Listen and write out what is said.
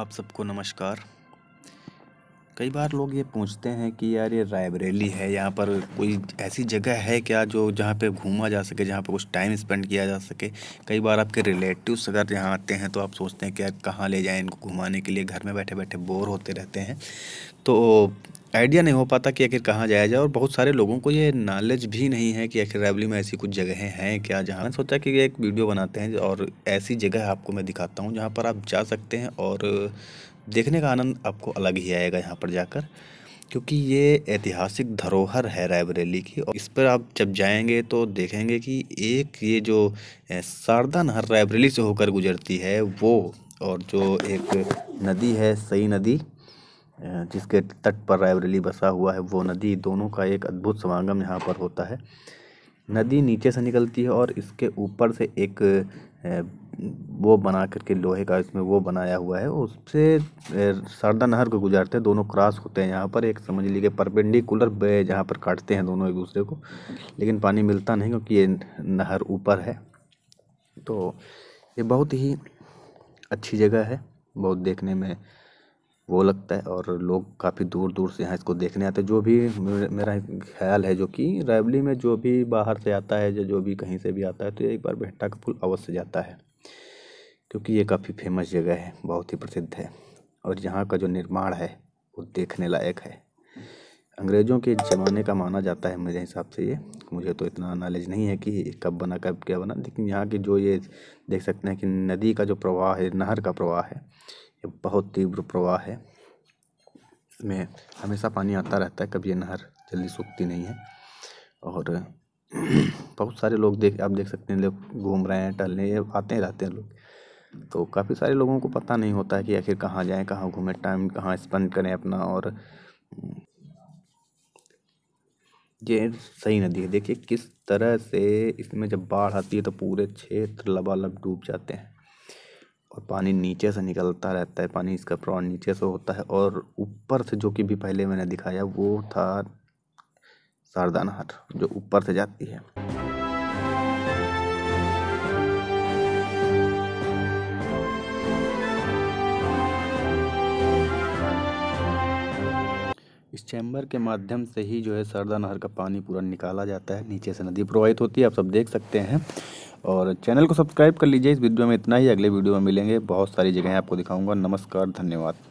आप सबको नमस्कार कई बार लोग ये पूछते हैं कि यार ये रायबरेली है यहाँ पर कोई ऐसी जगह है क्या जो जहाँ पे घूमा जा सके जहाँ पे कुछ टाइम स्पेंड किया जा सके कई बार आपके रिलेटिव्स अगर यहाँ आते हैं तो आप सोचते हैं कि यार कहाँ ले जाएं इनको घुमाने के लिए घर में बैठे बैठे बोर होते रहते हैं तो आइडिया नहीं हो पाता कि आखिर कहाँ जाया जाए और बहुत सारे लोगों को ये नॉलेज भी नहीं है कि आखिर रायबरेली में ऐसी कुछ जगहें हैं क्या जहाँ मैंने सोचा कि एक वीडियो बनाते हैं और ऐसी जगह आपको मैं दिखाता हूँ जहाँ पर आप जा सकते हैं और देखने का आनंद आपको अलग ही आएगा यहाँ पर जाकर क्योंकि ये ऐतिहासिक धरोहर है रायबरेली की और इस पर आप जब जाएंगे तो देखेंगे कि एक ये जो शारदा नहर रायबरेली से होकर गुजरती है वो और जो एक नदी है सई नदी जिसके तट पर रायबरेली बसा हुआ है वो नदी दोनों का एक अद्भुत समागम यहाँ पर होता है नदी नीचे से निकलती है और इसके ऊपर से एक वो बना करके लोहे का इसमें वो बनाया हुआ है उससे शारदा नहर को गुजारते हैं दोनों क्रॉस होते हैं यहाँ पर एक समझ लीजिए परपेंडिकुलर जहाँ पर काटते हैं दोनों एक दूसरे को लेकिन पानी मिलता नहीं क्योंकि ये नहर ऊपर है तो ये बहुत ही अच्छी जगह है बहुत देखने में वो लगता है और लोग काफ़ी दूर दूर से यहाँ इसको देखने आते हैं जो भी मेरा ख्याल है जो कि रायबली में जो भी बाहर से आता है या जो भी कहीं से भी आता है तो एक बार भेंटा का पुल अवश्य जाता है क्योंकि ये काफ़ी फेमस जगह है बहुत ही प्रसिद्ध है और यहाँ का जो निर्माण है वो देखने लायक है अंग्रेज़ों के ज़माने का माना जाता है मेरे हिसाब से ये मुझे तो इतना नॉलेज नहीं है कि कब बना कब क्या बना लेकिन यहाँ की जो ये देख सकते हैं कि नदी का जो प्रवाह है नहर का प्रवाह है ये बहुत तीव्र प्रवाह है इसमें हमेशा पानी आता रहता है कभी ये नहर जल्दी सूखती नहीं है और बहुत सारे लोग देख आप देख सकते हैं लोग घूम रहे हैं टहलने आते हैं रहते हैं लोग तो काफ़ी सारे लोगों को पता नहीं होता है कि आखिर कहाँ जाएँ कहाँ घूमें टाइम कहाँ स्पेंड करें अपना और ये सही नदी है देखिए किस तरह से इसमें जब बाढ़ आती है तो पूरे क्षेत्र लबालब डूब जाते हैं और पानी नीचे से निकलता रहता है पानी इसका प्रवाह नीचे से होता है और ऊपर से जो कि भी पहले मैंने दिखाया वो था शारदा नहर जो ऊपर से जाती है इस चैम्बर के माध्यम से ही जो है सरदा नहर का पानी पूरा निकाला जाता है नीचे से नदी प्रवाहित होती है आप सब देख सकते हैं और चैनल को सब्सक्राइब कर लीजिए इस वीडियो में इतना ही अगले वीडियो में मिलेंगे बहुत सारी जगह आपको दिखाऊंगा नमस्कार धन्यवाद